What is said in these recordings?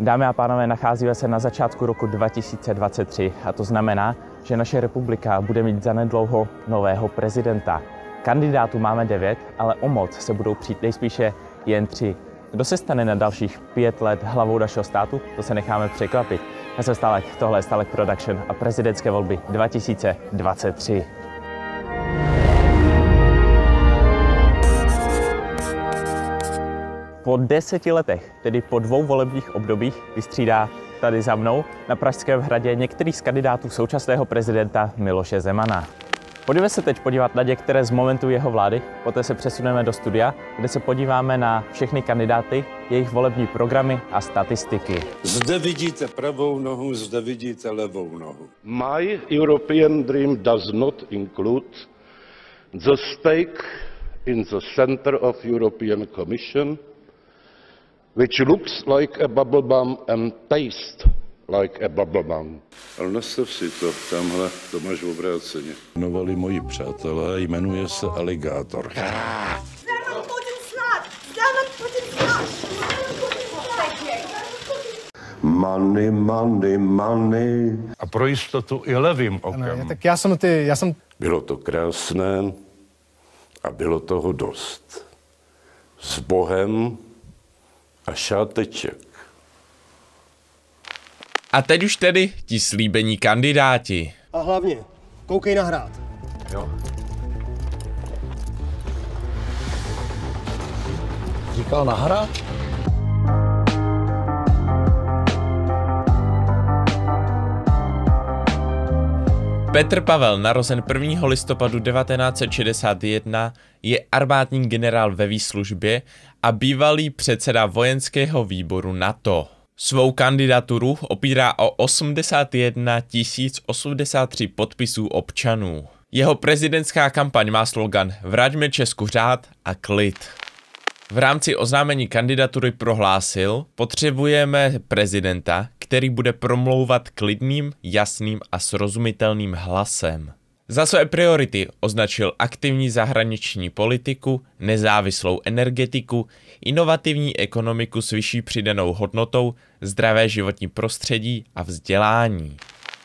Dámy a pánové, nacházíme se na začátku roku 2023 a to znamená, že naše republika bude mít zanedlouho nového prezidenta. Kandidátů máme devět, ale o moc se budou přijít nejspíše jen tři. Kdo se stane na dalších pět let hlavou našeho státu, to se necháme překvapit. Já jsem Stalek, tohle je Stalek Production a prezidentské volby 2023. Po deseti letech, tedy po dvou volebních obdobích, vystřídá tady za mnou na Pražském hradě některý z kandidátů současného prezidenta Miloše Zemana. Pojďme se teď podívat na některé z momentů jeho vlády, poté se přesuneme do studia, kde se podíváme na všechny kandidáty, jejich volební programy a statistiky. Zde vidíte pravou nohu, zde vidíte levou nohu. My European dream does not include the stake in the center of European Commission – which looks like a bubble bum and tastes like a bubble bum. Ale nastav si to tamhle, to máš v obráceně. Jmenovali moji přátelé, jmenuje se Aligátor. Money, money, money. A pro jistotu i levým okem. Ano, tak já jsem ty, já jsem... Bylo to krásné a bylo toho dost. S Bohem a šáteček. A teď už tedy ti slíbení kandidáti. A hlavně, koukej na hrát. Jo. Říkal na hrát? Petr Pavel, narozen 1. listopadu 1961, je armádní generál ve výslužbě a bývalý předseda vojenského výboru NATO. Svou kandidaturu opírá o 81 083 podpisů občanů. Jeho prezidentská kampaň má slogan Vraťme Česku řád a klid. V rámci oznámení kandidatury prohlásil, potřebujeme prezidenta, který bude promlouvat klidným, jasným a srozumitelným hlasem. Za své priority označil aktivní zahraniční politiku, nezávislou energetiku, inovativní ekonomiku s vyšší přidanou hodnotou, zdravé životní prostředí a vzdělání.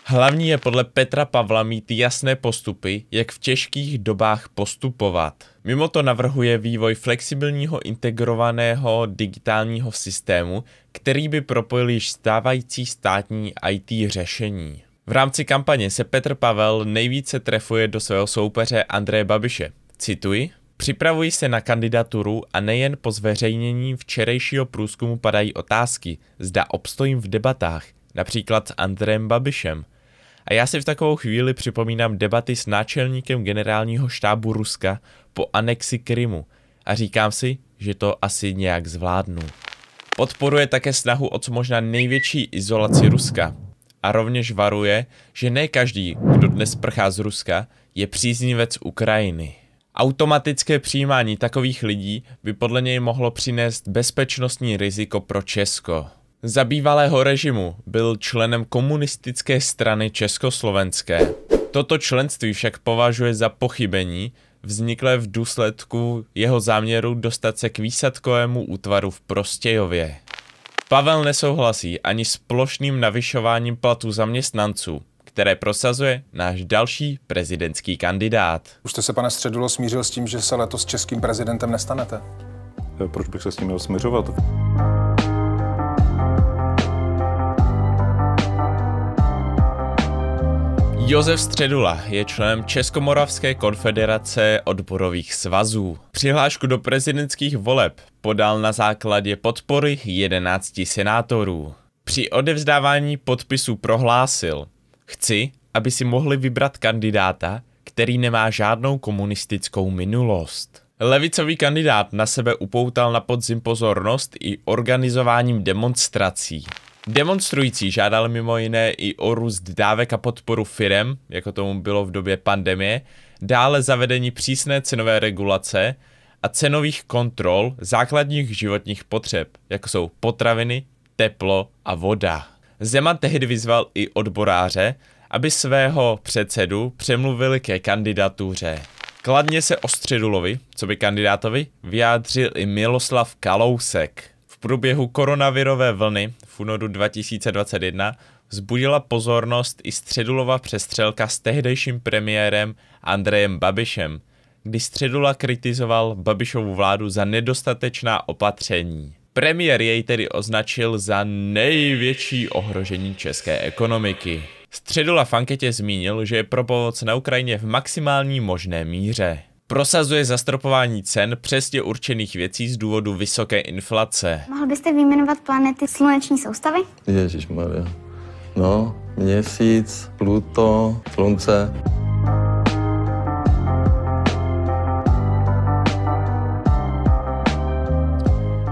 Hlavní je podle Petra Pavla mít jasné postupy, jak v těžkých dobách postupovat. Mimo to navrhuje vývoj flexibilního integrovaného digitálního systému, který by propojil již stávající státní IT řešení. V rámci kampaně se Petr Pavel nejvíce trefuje do svého soupeře Andreje Babiše. Cituji. „Připravují se na kandidaturu a nejen po zveřejnění včerejšího průzkumu padají otázky, zda obstojím v debatách, například s Andrejem Babišem. A já si v takovou chvíli připomínám debaty s náčelníkem generálního štábu Ruska po anexi Krymu a říkám si, že to asi nějak zvládnu. Podporuje také snahu o co možná největší izolaci Ruska, a rovněž varuje, že ne každý, kdo dnes prchá z Ruska, je příznivec Ukrajiny. Automatické přijímání takových lidí by podle něj mohlo přinést bezpečnostní riziko pro Česko. Za bývalého režimu byl členem komunistické strany Československé. Toto členství však považuje za pochybení, vzniklé v důsledku jeho záměru dostat se k výsadkovému útvaru v Prostějově. Pavel nesouhlasí ani s plošným navyšováním platů zaměstnanců, které prosazuje náš další prezidentský kandidát. Už jste se, pane Středulo, smířil s tím, že se letos českým prezidentem nestanete? Proč bych se s tím měl směřovat? Josef Středula je členem Českomoravské konfederace odborových svazů. Přihlášku do prezidentských voleb podal na základě podpory 11 senátorů. Při odevzdávání podpisů prohlásil, chci, aby si mohli vybrat kandidáta, který nemá žádnou komunistickou minulost. Levicový kandidát na sebe upoutal na podzim pozornost i organizováním demonstrací. Demonstrující žádal mimo jiné i o růst dávek a podporu firem, jako tomu bylo v době pandemie, dále zavedení přísné cenové regulace, a cenových kontrol základních životních potřeb, jako jsou potraviny, teplo a voda. Zeman tehdy vyzval i odboráře, aby svého předsedu přemluvili ke kandidatuře. Kladně se o Středulovi, co by kandidátovi, vyjádřil i Miloslav Kalousek. V průběhu koronavirové vlny v únoru 2021 vzbudila pozornost i Středulova přestřelka s tehdejším premiérem Andrejem Babišem – kdy Středula kritizoval Babišovu vládu za nedostatečná opatření. Premiér jej tedy označil za největší ohrožení české ekonomiky. Středula v anketě zmínil, že je pro pomoc na Ukrajině v maximální možné míře. Prosazuje zastropování cen přesně určených věcí z důvodu vysoké inflace. Mohl byste vyjmenovat planety sluneční soustavy? Ježíš Maria. No, měsíc, Pluto, slunce.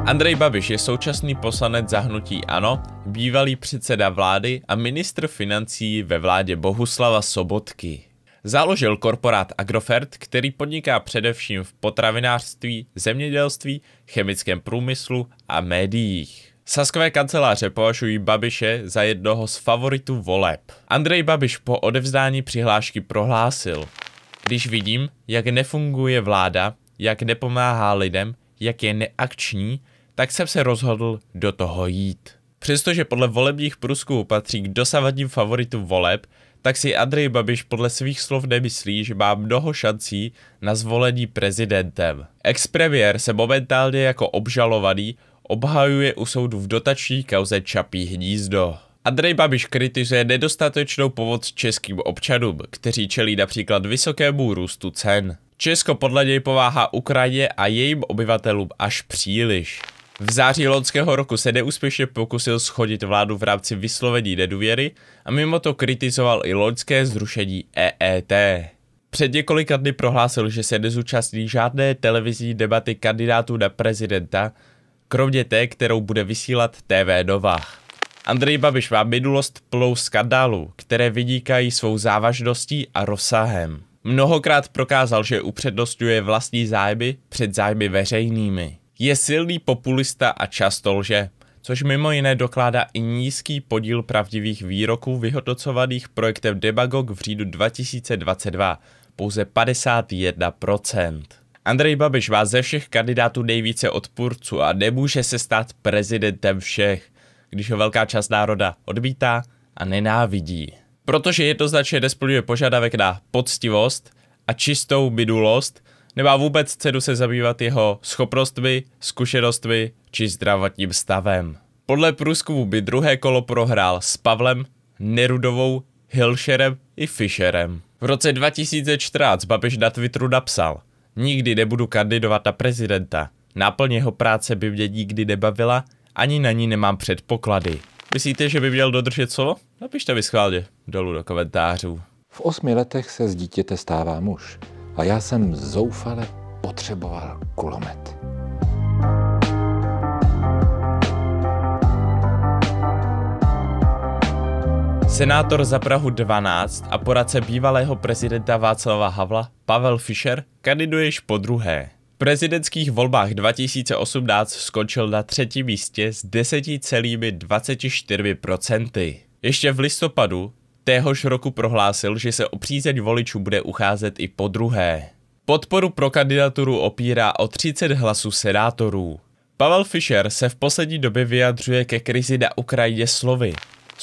Andrej Babiš je současný poslanec zahnutí ANO, bývalý předseda vlády a ministr financí ve vládě Bohuslava Sobotky. Založil korporát Agrofert, který podniká především v potravinářství, zemědělství, chemickém průmyslu a médiích. Saskové kanceláře považují Babiše za jednoho z favoritů voleb. Andrej Babiš po odevzdání přihlášky prohlásil. Když vidím, jak nefunguje vláda, jak nepomáhá lidem, jak je neakční, tak jsem se rozhodl do toho jít. Přestože podle volebních průzkumů patří k dosavadním favoritům voleb, tak si Andrej Babiš podle svých slov nemyslí, že má mnoho šancí na zvolení prezidentem. Expremiér se momentálně jako obžalovaný obhajuje u soudu v dotační kauze Čapí hnízdo. Andrej Babiš kritizuje nedostatečnou pomoc českým občanům, kteří čelí například vysokému růstu cen. Česko podle něj pováhá Ukrajině a jejím obyvatelům až příliš. V září loňského roku se neúspěšně pokusil schodit vládu v rámci vyslovení nedůvěry a mimo to kritizoval i loňské zrušení EET. Před několika dny prohlásil, že se nezúčastní žádné televizní debaty kandidátů na prezidenta, kromě té, kterou bude vysílat TV Nova. Andrej Babiš má minulost plnou skandálů, které vydíkají svou závažností a rozsahem. Mnohokrát prokázal, že upřednostňuje vlastní zájmy před zájmy veřejnými. Je silný populista a často lže, což mimo jiné dokládá i nízký podíl pravdivých výroků vyhodnocovaných projektem Debagog v říjnu 2022, pouze 51%. Andrej Babiš má ze všech kandidátů nejvíce odpůrců a nemůže se stát prezidentem všech, když ho velká část národa odbítá a nenávidí. Protože jednoznačně nesplňuje požadavek na poctivost a čistou minulost, nebo vůbec cedu se zabývat jeho schopnostmi, zkušenostmi či zdravotním stavem. Podle průzkumu by druhé kolo prohrál s Pavlem, Nerudovou, Hilšerem i Fischerem. V roce 2014 Babiš na Twitteru napsal Nikdy nebudu kandidovat na prezidenta. Náplně jeho práce by mě nikdy nebavila, ani na ní nemám předpoklady. Myslíte, že by měl dodržet slovo? Napište mi schválně dolů do komentářů. V osmi letech se z dítěte stává muž a já jsem zoufale potřeboval kulomet. Senátor za Prahu 12 a poradce bývalého prezidenta Václava Havla Pavel Fischer kandiduješ po druhé. V prezidentských volbách 2018 skončil na třetím místě s 10,24%. Ještě v listopadu téhož roku prohlásil, že se o přízeň voličů bude ucházet i po druhé. Podporu pro kandidaturu opírá o 30 hlasů senátorů. Pavel Fischer se v poslední době vyjadřuje ke krizi na Ukrajině slovy.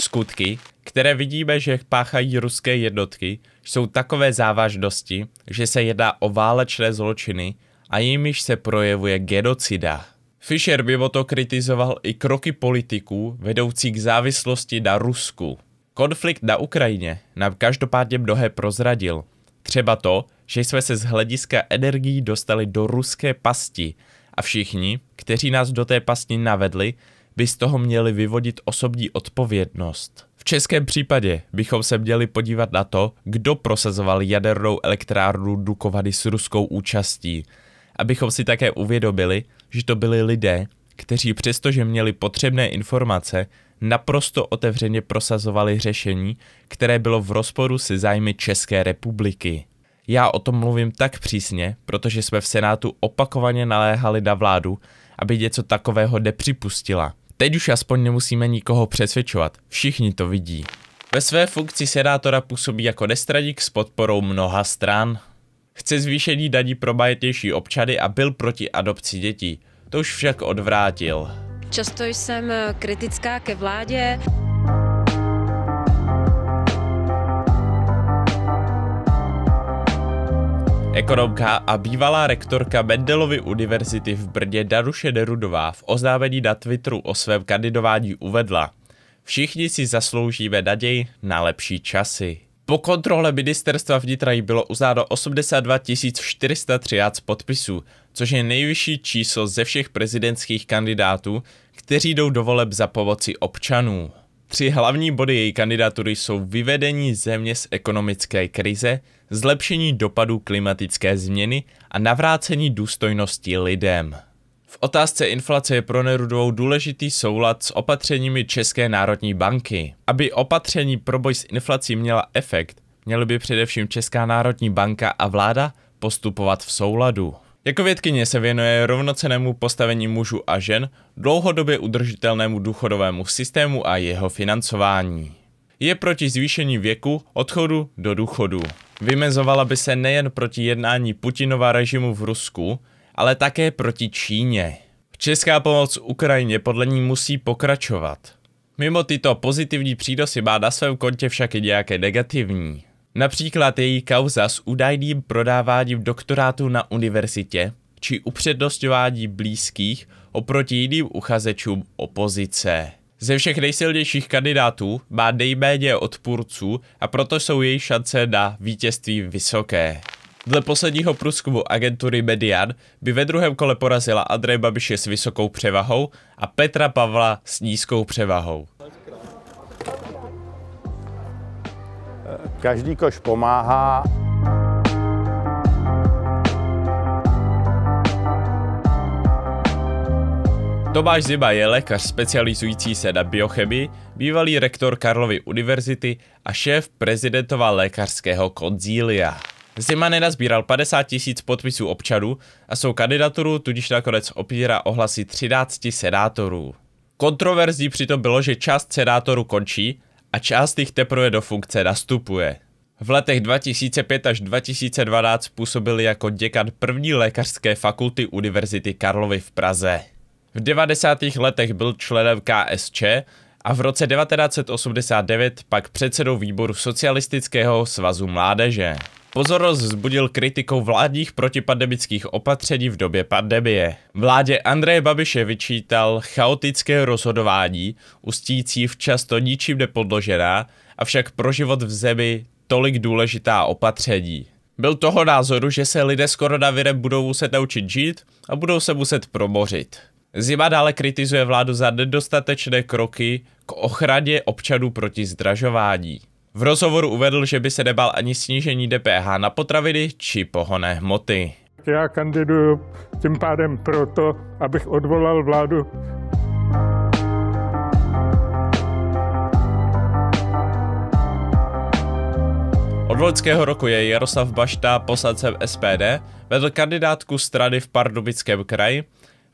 Skutky, které vidíme, že páchají ruské jednotky, jsou takové závažnosti, že se jedná o válečné zločiny a jimiž se projevuje genocida. Fischer mimo to kritizoval i kroky politiků vedoucí k závislosti na Rusku. Konflikt na Ukrajině nám každopádně mnohé prozradil. Třeba to, že jsme se z hlediska energií dostali do ruské pasti a všichni, kteří nás do té pasti navedli, by z toho měli vyvodit osobní odpovědnost. V českém případě bychom se měli podívat na to, kdo prosazoval jadernou elektrárnu Dukovady s ruskou účastí, abychom si také uvědomili, že to byli lidé, kteří přestože měli potřebné informace, naprosto otevřeně prosazovali řešení, které bylo v rozporu se zájmy České republiky. Já o tom mluvím tak přísně, protože jsme v Senátu opakovaně naléhali na vládu, aby něco takového nepřipustila. Teď už aspoň nemusíme nikoho přesvědčovat, všichni to vidí. Ve své funkci senátora působí jako nestradík s podporou mnoha stran. Chce zvýšení daní pro majetnější občany a byl proti adopci dětí. To už však odvrátil. Často jsem eh, kritická ke vládě. Ekonomka a bývalá rektorka Mendelovy univerzity v Brně Daruše Nerudová v oznámení na Twitteru o svém kandidování uvedla Všichni si zasloužíme naději na lepší časy. Po kontrole ministerstva vnitra jí bylo uznáno 82 413 podpisů, což je nejvyšší číslo ze všech prezidentských kandidátů, kteří jdou do voleb za pomoci občanů. Tři hlavní body její kandidatury jsou vyvedení země z ekonomické krize, zlepšení dopadů klimatické změny a navrácení důstojnosti lidem. V otázce inflace je pro Nerudovou důležitý soulad s opatřeními České národní banky. Aby opatření pro boj s inflací měla efekt, měly by především Česká národní banka a vláda postupovat v souladu. Jako vědkyně se věnuje rovnocenému postavení mužů a žen, dlouhodobě udržitelnému důchodovému systému a jeho financování. Je proti zvýšení věku odchodu do důchodu. Vymezovala by se nejen proti jednání Putinova režimu v Rusku, ale také proti Číně. Česká pomoc Ukrajině podle ní musí pokračovat. Mimo tyto pozitivní přídosy má na svém kontě však i nějaké negativní. Například její kauza s údajným prodáváním doktorátu na univerzitě či upřednostňování blízkých oproti jiným uchazečům opozice. Ze všech nejsilnějších kandidátů má nejméně odpůrců a proto jsou její šance na vítězství vysoké. Dle posledního průzkumu agentury Median by ve druhém kole porazila Andrej Babiše s vysokou převahou a Petra Pavla s nízkou převahou. Každý koš pomáhá. Tomáš Ziba je lékař specializující se na biochemii, bývalý rektor Karlovy univerzity a šéf prezidentova lékařského konzília. Zima nenazbíral 50 tisíc podpisů občanů a svou kandidaturu tudíž nakonec opírá ohlasy 13 senátorů. Kontroverzí přitom bylo, že část senátorů končí a část jich teprve do funkce nastupuje. V letech 2005 až 2012 působil jako děkan první lékařské fakulty Univerzity Karlovy v Praze. V 90. letech byl členem KSČ a v roce 1989 pak předsedou výboru Socialistického svazu mládeže. Pozornost vzbudil kritikou vládních protipandemických opatření v době pandemie. Vládě Andreje Babiše vyčítal chaotické rozhodování, ustící v často ničím nepodložená, avšak pro život v zemi tolik důležitá opatření. Byl toho názoru, že se lidé s koronavirem budou muset naučit žít a budou se muset promořit. Zima dále kritizuje vládu za nedostatečné kroky k ochraně občanů proti zdražování. V rozhovoru uvedl, že by se nebal ani snížení DPH na potraviny či pohonné hmoty. Já kandiduju tím pádem proto, abych odvolal vládu Od loňského roku je Jaroslav Bašta poslancem SPD, vedl kandidátku strany v Pardubickém kraji,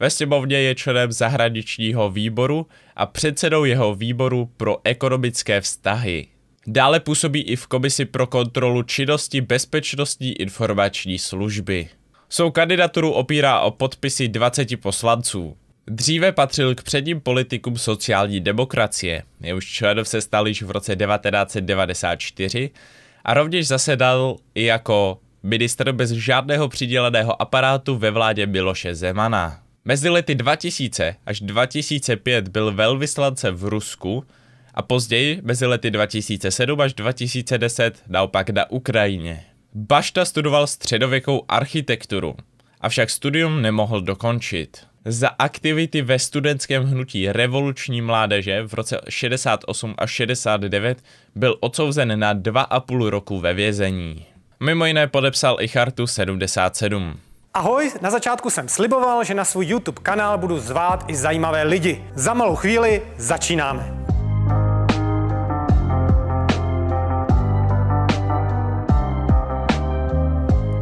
ve sněmovně je členem zahraničního výboru a předsedou jeho výboru pro ekonomické vztahy. Dále působí i v Komisi pro kontrolu činnosti bezpečnostní informační služby. Svou kandidaturu opírá o podpisy 20 poslanců. Dříve patřil k předním politikům sociální demokracie, jehož členov se stal již v roce 1994 a rovněž zasedal i jako ministr bez žádného přiděleného aparátu ve vládě Miloše Zemana. Mezi lety 2000 až 2005 byl velvyslancem v Rusku, a později mezi lety 2007 až 2010 naopak na Ukrajině. Bašta studoval středověkou architekturu, avšak studium nemohl dokončit. Za aktivity ve studentském hnutí revoluční mládeže v roce 68 až 69 byl odsouzen na 2,5 roku ve vězení. Mimo jiné podepsal i chartu 77. Ahoj, na začátku jsem sliboval, že na svůj YouTube kanál budu zvát i zajímavé lidi. Za malou chvíli začínáme.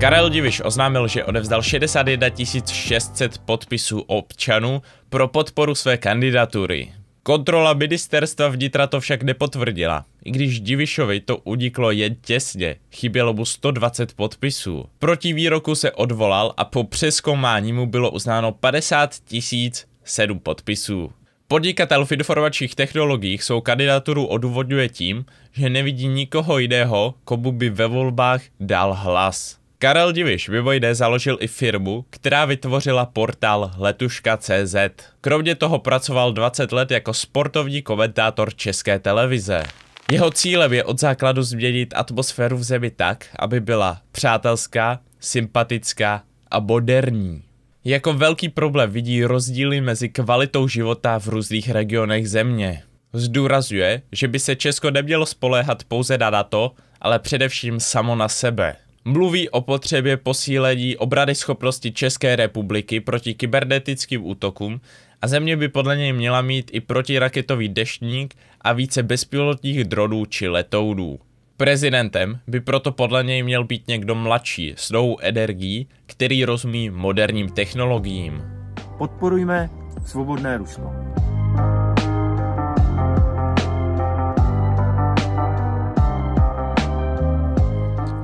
Karel Diviš oznámil, že odevzdal 61 600 podpisů občanů pro podporu své kandidatury. Kontrola ministerstva vnitra to však nepotvrdila. I když Divišovi to udiklo jen těsně, chybělo mu 120 podpisů. Proti výroku se odvolal a po přeskoumání mu bylo uznáno 50 007 podpisů. Podnikatel v informačních technologiích svou kandidaturu odůvodňuje tím, že nevidí nikoho jiného, komu by ve volbách dal hlas. Karel Diviš, jiné založil i firmu, která vytvořila portál letuška.cz. Kromě toho pracoval 20 let jako sportovní komentátor České televize. Jeho cílem je od základu změnit atmosféru v zemi tak, aby byla přátelská, sympatická a moderní. Jako velký problém vidí rozdíly mezi kvalitou života v různých regionech země. Zdůrazuje, že by se Česko nemělo spoléhat pouze na to, ale především samo na sebe. Mluví o potřebě posílení obrany schopnosti České republiky proti kybernetickým útokům a země by podle něj měla mít i protiraketový deštník a více bezpilotních dronů či letounů. Prezidentem by proto podle něj měl být někdo mladší, s novou energií, který rozumí moderním technologiím. Podporujme svobodné Rusko.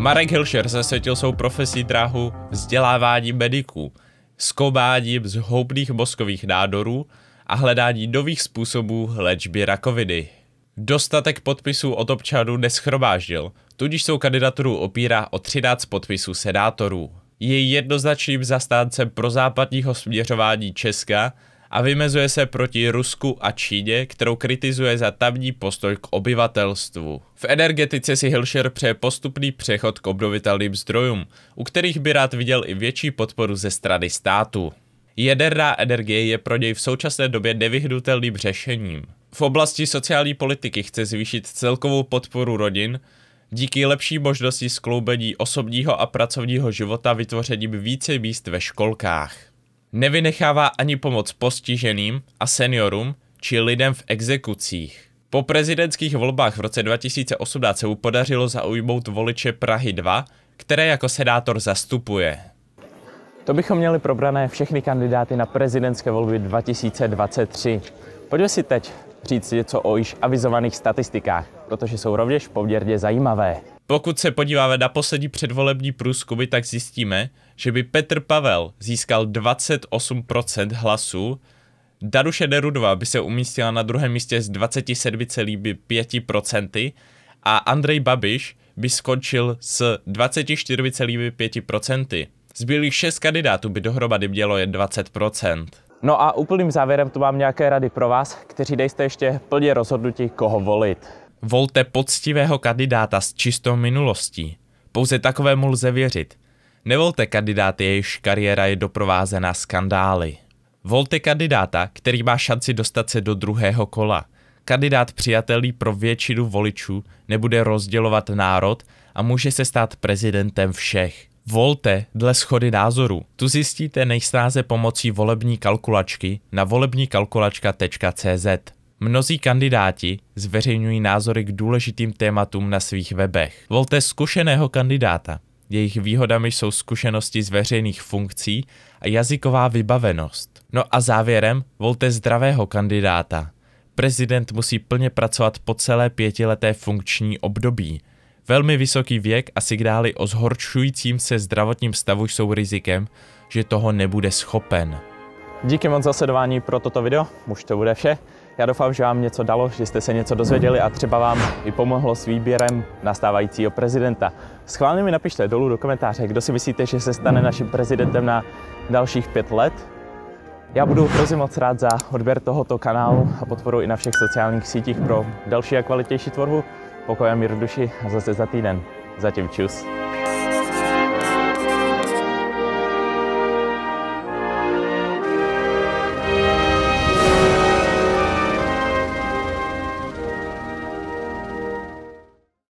Marek Hilšer zasvětil svou profesí dráhu vzdělávání mediků, skobáním zhoubných mozkových nádorů a hledání nových způsobů léčby rakoviny. Dostatek podpisů od občanů neschromáždil, tudíž svou kandidaturu opírá o 13 podpisů senátorů. Je jednoznačným zastáncem západního směřování Česka a vymezuje se proti Rusku a Číně, kterou kritizuje za tamní postoj k obyvatelstvu. V energetice si Hilšer přeje postupný přechod k obnovitelným zdrojům, u kterých by rád viděl i větší podporu ze strany státu. Jaderná energie je pro něj v současné době nevyhnutelným řešením. V oblasti sociální politiky chce zvýšit celkovou podporu rodin, díky lepší možnosti skloubení osobního a pracovního života vytvořením více míst ve školkách. Nevynechává ani pomoc postiženým a seniorům či lidem v exekucích. Po prezidentských volbách v roce 2018 se mu podařilo zaujmout voliče Prahy 2, které jako sedátor zastupuje. To bychom měli probrané všechny kandidáty na prezidentské volby 2023. Pojďme si teď říct něco o již avizovaných statistikách, protože jsou rovněž poměrně zajímavé. Pokud se podíváme na poslední předvolební průzkumy, tak zjistíme, že by Petr Pavel získal 28% hlasů, Daruše Nerudová by se umístila na druhém místě s 27,5% a Andrej Babiš by skončil s 24,5%. Zbylých 6 kandidátů by dohromady mělo jen 20%. No a úplným závěrem tu mám nějaké rady pro vás, kteří nejste ještě plně rozhodnutí, koho volit. Volte poctivého kandidáta s čistou minulostí. Pouze takovému lze věřit. Nevolte kandidáty, jejíž kariéra je doprovázena skandály. Volte kandidáta, který má šanci dostat se do druhého kola. Kandidát přijatelný pro většinu voličů nebude rozdělovat národ a může se stát prezidentem všech. Volte dle schody názorů. Tu zjistíte nejstráze pomocí volební kalkulačky na volebníkalkulačka.cz. Mnozí kandidáti zveřejňují názory k důležitým tématům na svých webech. Volte zkušeného kandidáta. Jejich výhodami jsou zkušenosti z veřejných funkcí a jazyková vybavenost. No a závěrem volte zdravého kandidáta. Prezident musí plně pracovat po celé pětileté funkční období – Velmi vysoký věk a signály o zhoršujícím se zdravotním stavu jsou rizikem, že toho nebude schopen. Díky moc za sledování pro toto video, už to bude vše. Já doufám, že vám něco dalo, že jste se něco dozvěděli a třeba vám i pomohlo s výběrem nastávajícího prezidenta. Schválně mi napište dolů do komentáře, kdo si myslíte, že se stane naším prezidentem na dalších pět let. Já budu hrozně moc rád za odběr tohoto kanálu a podporu i na všech sociálních sítích pro další a kvalitnější tvorbu. Pokoje a mír v duši zase za týden. Zatím čus.